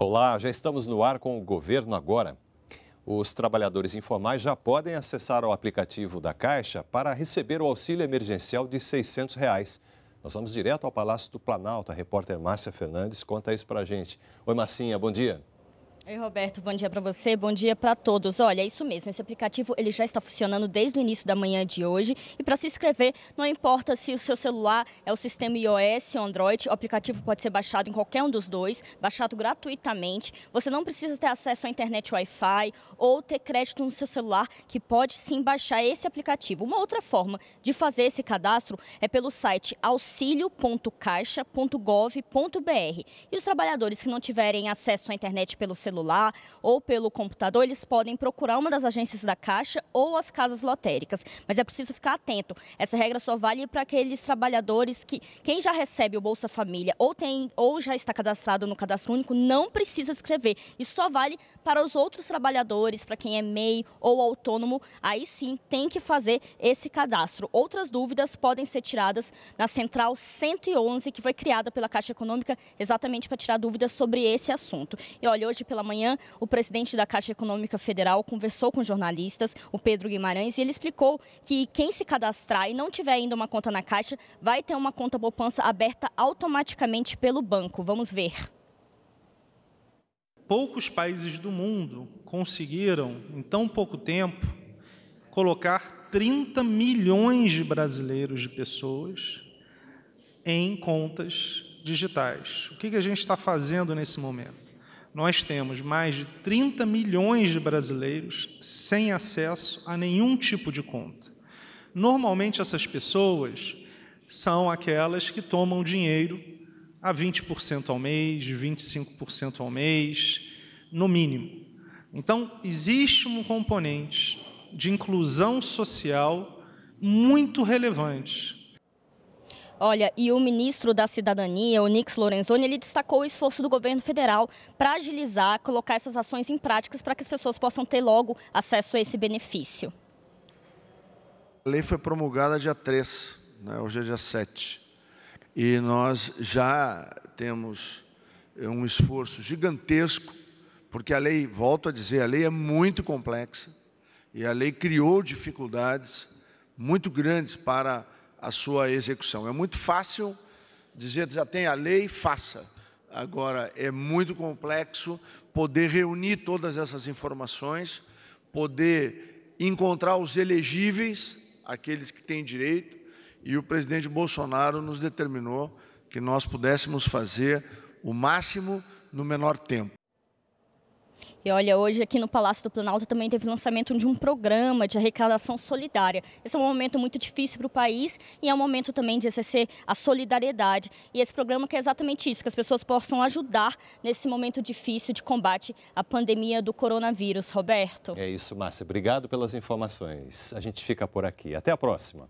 Olá, já estamos no ar com o Governo Agora. Os trabalhadores informais já podem acessar o aplicativo da Caixa para receber o auxílio emergencial de R$ 600. Reais. Nós vamos direto ao Palácio do Planalto. A repórter Márcia Fernandes conta isso para a gente. Oi, Marcinha, bom dia. Oi, Roberto, bom dia para você, bom dia para todos. Olha, é isso mesmo, esse aplicativo ele já está funcionando desde o início da manhã de hoje e para se inscrever, não importa se o seu celular é o sistema iOS ou Android, o aplicativo pode ser baixado em qualquer um dos dois, baixado gratuitamente. Você não precisa ter acesso à internet Wi-Fi ou ter crédito no seu celular, que pode sim baixar esse aplicativo. Uma outra forma de fazer esse cadastro é pelo site auxilio.caixa.gov.br. E os trabalhadores que não tiverem acesso à internet pelo celular celular ou pelo computador, eles podem procurar uma das agências da Caixa ou as casas lotéricas. Mas é preciso ficar atento. Essa regra só vale para aqueles trabalhadores que quem já recebe o Bolsa Família ou tem ou já está cadastrado no Cadastro Único não precisa escrever. Isso só vale para os outros trabalhadores, para quem é MEI ou autônomo, aí sim tem que fazer esse cadastro. Outras dúvidas podem ser tiradas na Central 111, que foi criada pela Caixa Econômica exatamente para tirar dúvidas sobre esse assunto. E olha, hoje pela manhã, o presidente da Caixa Econômica Federal conversou com jornalistas, o Pedro Guimarães, e ele explicou que quem se cadastrar e não tiver ainda uma conta na Caixa vai ter uma conta poupança aberta automaticamente pelo banco. Vamos ver. Poucos países do mundo conseguiram, em tão pouco tempo, colocar 30 milhões de brasileiros de pessoas em contas digitais. O que a gente está fazendo nesse momento? nós temos mais de 30 milhões de brasileiros sem acesso a nenhum tipo de conta. Normalmente, essas pessoas são aquelas que tomam dinheiro a 20% ao mês, 25% ao mês, no mínimo. Então, existe um componente de inclusão social muito relevante Olha, e o ministro da Cidadania, o Nix Lorenzoni, ele destacou o esforço do governo federal para agilizar, colocar essas ações em práticas para que as pessoas possam ter logo acesso a esse benefício. A lei foi promulgada dia 3, né? hoje é dia 7. E nós já temos eh, um esforço gigantesco, porque a lei, volto a dizer, a lei é muito complexa e a lei criou dificuldades muito grandes para a sua execução. É muito fácil dizer, já tem a lei, faça. Agora, é muito complexo poder reunir todas essas informações, poder encontrar os elegíveis, aqueles que têm direito, e o presidente Bolsonaro nos determinou que nós pudéssemos fazer o máximo no menor tempo. E olha, hoje aqui no Palácio do Planalto também teve lançamento de um programa de arrecadação solidária. Esse é um momento muito difícil para o país e é um momento também de exercer a solidariedade. E esse programa que é exatamente isso, que as pessoas possam ajudar nesse momento difícil de combate à pandemia do coronavírus. Roberto. É isso, Márcia. Obrigado pelas informações. A gente fica por aqui. Até a próxima.